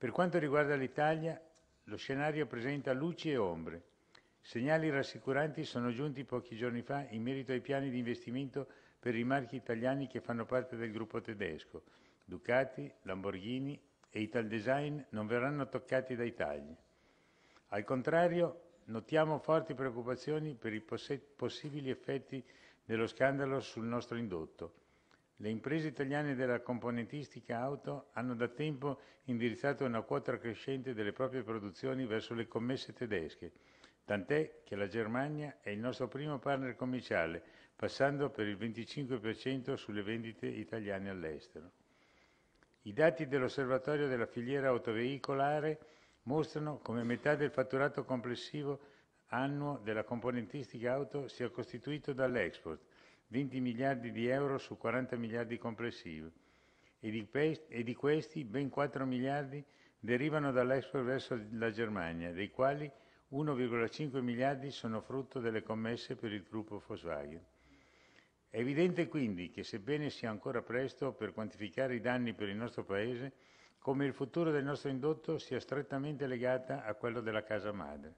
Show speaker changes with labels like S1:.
S1: Per quanto riguarda l'Italia, lo scenario presenta luci e ombre. Segnali rassicuranti sono giunti pochi giorni fa in merito ai piani di investimento per i marchi italiani che fanno parte del gruppo tedesco. Ducati, Lamborghini e Italdesign non verranno toccati dai tagli. Al contrario, notiamo forti preoccupazioni per i possibili effetti dello scandalo sul nostro indotto. Le imprese italiane della componentistica auto hanno da tempo indirizzato una quota crescente delle proprie produzioni verso le commesse tedesche, tant'è che la Germania è il nostro primo partner commerciale, passando per il 25% sulle vendite italiane all'estero. I dati dell'Osservatorio della filiera autoveicolare mostrano come metà del fatturato complessivo annuo della componentistica auto sia costituito dall'export, 20 miliardi di euro su 40 miliardi complessivi, e di questi ben 4 miliardi derivano dall'export verso la Germania, dei quali 1,5 miliardi sono frutto delle commesse per il gruppo Volkswagen. È evidente quindi che, sebbene sia ancora presto per quantificare i danni per il nostro Paese, come il futuro del nostro indotto sia strettamente legato a quello della casa madre.